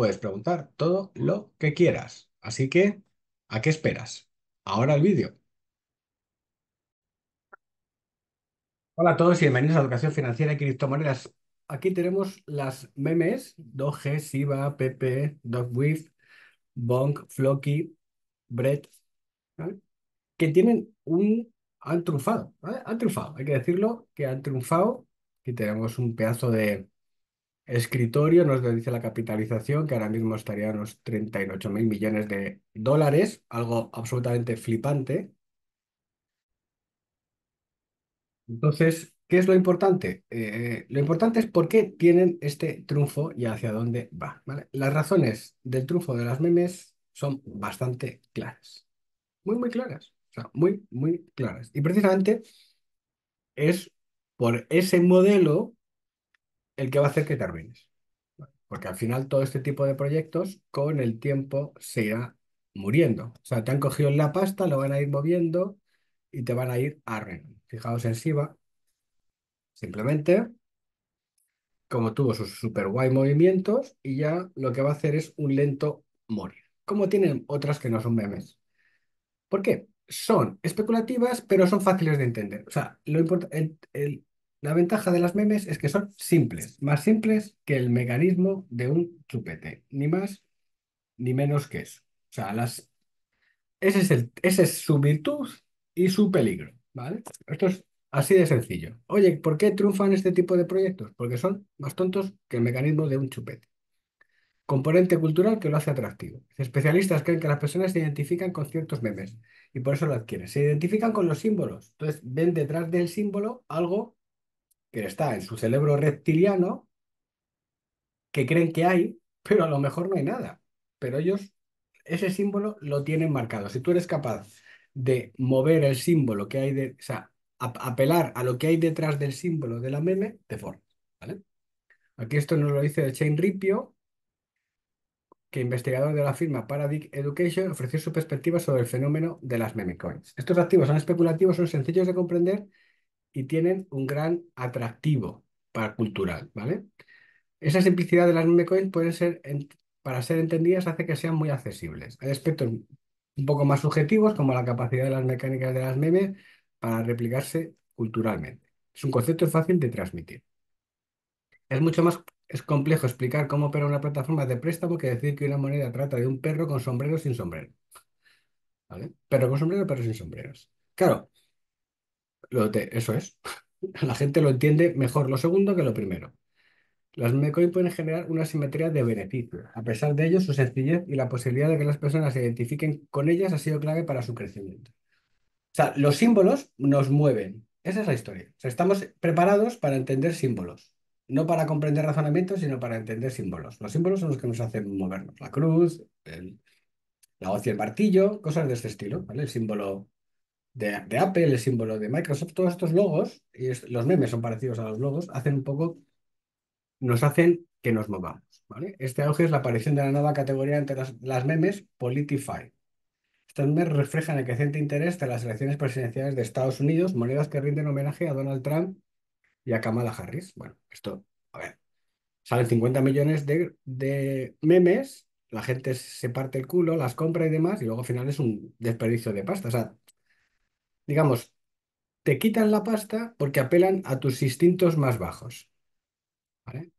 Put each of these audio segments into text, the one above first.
puedes preguntar todo lo que quieras. Así que, ¿a qué esperas? Ahora el vídeo. Hola a todos y bienvenidos a Educación Financiera y Criptomonedas. Aquí tenemos las memes, Doge, Siva, Pepe, Dogwith, Bonk, Floki, Brett, que tienen un... han triunfado, han triunfado, hay que decirlo, que han triunfado, aquí tenemos un pedazo de Escritorio nos dice la capitalización, que ahora mismo estaría a unos 38 mil millones de dólares, algo absolutamente flipante. Entonces, ¿qué es lo importante? Eh, lo importante es por qué tienen este triunfo y hacia dónde va. Las razones del triunfo de las memes son bastante claras. Muy, muy claras. O sea, muy, muy claras. Y precisamente es por ese modelo el que va a hacer que termines. Porque al final todo este tipo de proyectos con el tiempo se irá muriendo. O sea, te han cogido la pasta, lo van a ir moviendo y te van a ir a Fijaos en Siva. Simplemente, como tuvo sus super guay movimientos, y ya lo que va a hacer es un lento morir. Como tienen otras que no son memes. ¿Por qué? Son especulativas, pero son fáciles de entender. O sea, lo importante... La ventaja de las memes es que son simples, más simples que el mecanismo de un chupete, ni más ni menos que eso. O sea, las... ese, es el... ese es su virtud y su peligro, ¿vale? Esto es así de sencillo. Oye, ¿por qué triunfan este tipo de proyectos? Porque son más tontos que el mecanismo de un chupete. Componente cultural que lo hace atractivo. Especialistas creen que las personas se identifican con ciertos memes y por eso lo adquieren. Se identifican con los símbolos. Entonces ven detrás del símbolo algo que está en su cerebro reptiliano, que creen que hay, pero a lo mejor no hay nada. Pero ellos ese símbolo lo tienen marcado. Si tú eres capaz de mover el símbolo que hay, de, o sea, apelar a lo que hay detrás del símbolo de la meme, te formas. ¿vale? Aquí esto nos lo dice el Chain Ripio, que investigador de la firma Paradigm Education ofreció su perspectiva sobre el fenómeno de las meme coins. Estos activos son especulativos, son sencillos de comprender y tienen un gran atractivo para cultural, ¿vale? Esa simplicidad de las memecoins pueden ser, para ser entendidas hace que sean muy accesibles. Hay aspectos un poco más subjetivos, como la capacidad de las mecánicas de las memes para replicarse culturalmente. Es un concepto fácil de transmitir. Es mucho más es complejo explicar cómo opera una plataforma de préstamo que decir que una moneda trata de un perro con sombrero sin sombrero. ¿Vale? Perro con sombrero, perro sin sombreros. Claro, eso es. La gente lo entiende mejor lo segundo que lo primero. Las MECOI pueden generar una simetría de beneficio. A pesar de ello, su sencillez y la posibilidad de que las personas se identifiquen con ellas ha sido clave para su crecimiento. O sea, los símbolos nos mueven. Esa es la historia. estamos preparados para entender símbolos. No para comprender razonamientos, sino para entender símbolos. Los símbolos son los que nos hacen movernos. La cruz, la hoz y el martillo, cosas de este estilo. El símbolo de, Apple, el símbolo de Microsoft, todos estos logos, y los memes son parecidos a los logos, hacen un poco, nos hacen que nos movamos. Este auge es la aparición de la nueva categoría entre las, memes, Politify. Estos memes reflejan el creciente interés de las elecciones presidenciales de Estados Unidos, monedas que rinden homenaje a Donald Trump y a Kamala Harris. Bueno, esto, a ver, salen 50 millones de, de memes, la gente se parte el culo, las compra y demás, y luego al final es un desperdicio de pasta. O sea, digamos, te quitan la pasta porque apelan a tus instintos más bajos. ¿vale?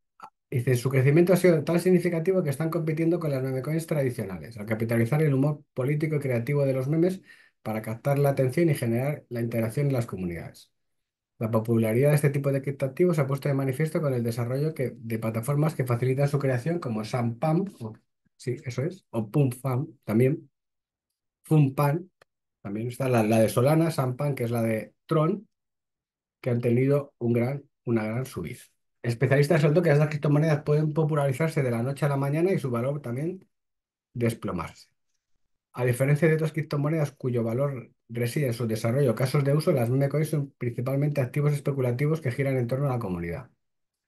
Dice, su crecimiento ha sido tan significativo que están compitiendo con las memecoins tradicionales, al capitalizar el humor político y creativo de los memes para captar la atención y generar la interacción en las comunidades. La popularidad de este tipo de criptoactivos se ha puesto de manifiesto con el desarrollo de plataformas que facilitan su creación, como SamPam, o, sí, eso es, o PumFam también, FumPan, también está la, de Solana, Sampan, que es la de Tron, que han tenido un gran, una gran subida. Especialistas saltó que las criptomonedas pueden popularizarse de la noche a la mañana y su valor también desplomarse. A diferencia de otras criptomonedas cuyo valor reside en su desarrollo casos de uso, las memecoins son principalmente activos especulativos que giran en torno a la comunidad.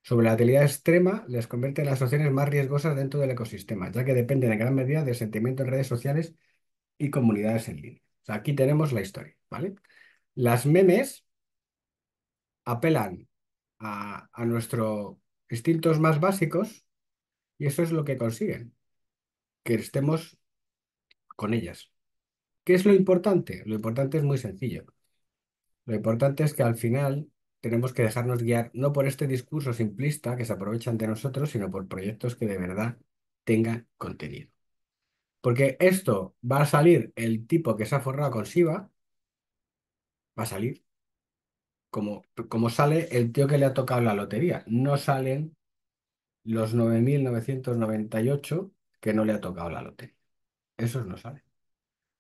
Sobre la volatilidad extrema les convierte en las opciones más riesgosas dentro del ecosistema, ya que dependen en gran medida del sentimiento en redes sociales y comunidades en línea aquí tenemos la historia, ¿vale? Las memes apelan a, a nuestros instintos más básicos y eso es lo que consiguen, que estemos con ellas. ¿Qué es lo importante? Lo importante es muy sencillo. Lo importante es que al final tenemos que dejarnos guiar no por este discurso simplista que se aprovechan de nosotros, sino por proyectos que de verdad tengan contenido. Porque esto va a salir el tipo que se ha forrado con Siva va a salir. Como, como sale el tío que le ha tocado la lotería. No salen los 9.998 que no le ha tocado la lotería. Esos no salen.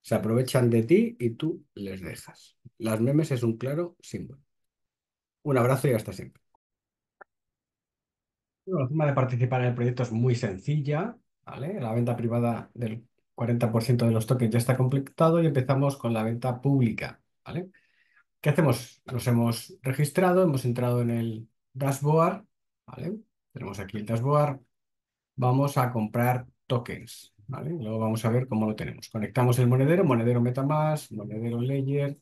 Se aprovechan de ti y tú les dejas. Las memes es un claro símbolo. Un abrazo y hasta siempre. la forma de participar en el proyecto es muy sencilla. ¿vale? La venta privada del 40% de los tokens ya está completado y empezamos con la venta pública, ¿vale? ¿Qué hacemos? Nos hemos registrado, hemos entrado en el dashboard, ¿vale? Tenemos aquí el dashboard. Vamos a comprar tokens, ¿vale? Luego vamos a ver cómo lo tenemos. Conectamos el monedero, monedero MetaMask, monedero Layer,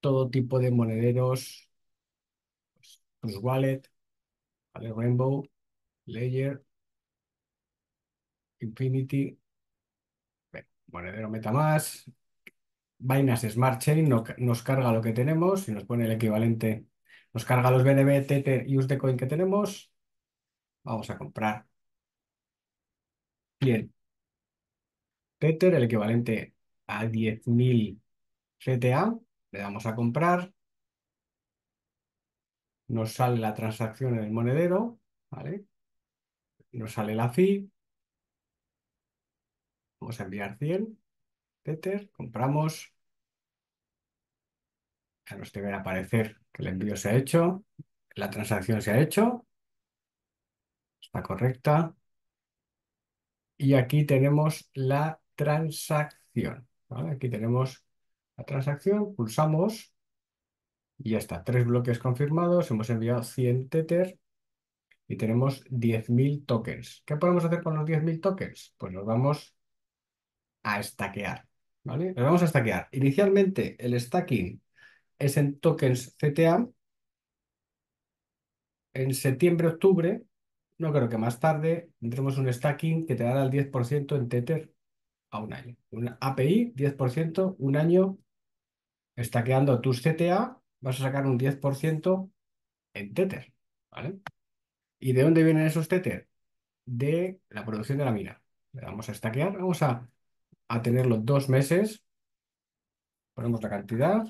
todo tipo de monederos, pues, pues wallet, Rainbow, Layer, Infinity, monedero MetaMask, Binance Smart Chain nos carga lo que tenemos y nos pone el equivalente, nos carga los BNB, Tether y Coin que tenemos. Vamos a comprar bien, Tether, el equivalente a 10.000 CTA. Le damos a comprar. Nos sale la transacción en el monedero, ¿vale? Nos sale la fee a enviar 100. Tether, compramos. Ya nos debe aparecer que el envío se ha hecho, la transacción se ha hecho. Está correcta. Y aquí tenemos la transacción. Aquí tenemos la transacción, pulsamos y ya está. Tres bloques confirmados, hemos enviado 100 Tether y tenemos 10.000 tokens. ¿Qué podemos hacer con los 10.000 tokens? Pues nos vamos a stackear. ¿vale? pero vamos a stackear. Inicialmente, el stacking es en tokens CTA. En septiembre, octubre, no creo que más tarde, tendremos un stacking que te dará el 10% en Tether a un año. Un API, 10%, un año stackeando tus CTA, vas a sacar un 10% en Tether. ¿vale? ¿Y de dónde vienen esos Tether? De la producción de la mina. Vamos a stackear, vamos a a tenerlo dos meses. Ponemos la cantidad,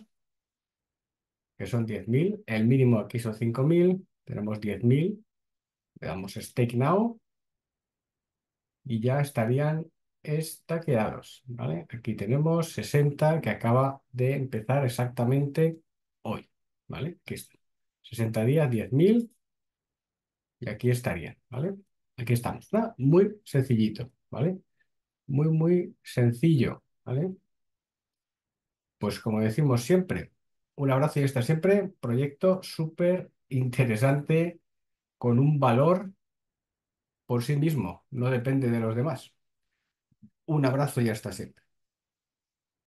que son 10.000. El mínimo aquí son 5.000. Tenemos 10.000. Le damos Stake Now. Y ya estarían estaqueados. ¿vale? Aquí tenemos 60 que acaba de empezar exactamente hoy. ¿vale? 60 días, 10.000. Y aquí estarían. ¿vale? Aquí estamos. Muy sencillito. ¿vale? muy, muy sencillo, ¿vale? Pues como decimos siempre, un abrazo y hasta siempre, proyecto súper interesante, con un valor por sí mismo, no depende de los demás. Un abrazo y hasta siempre.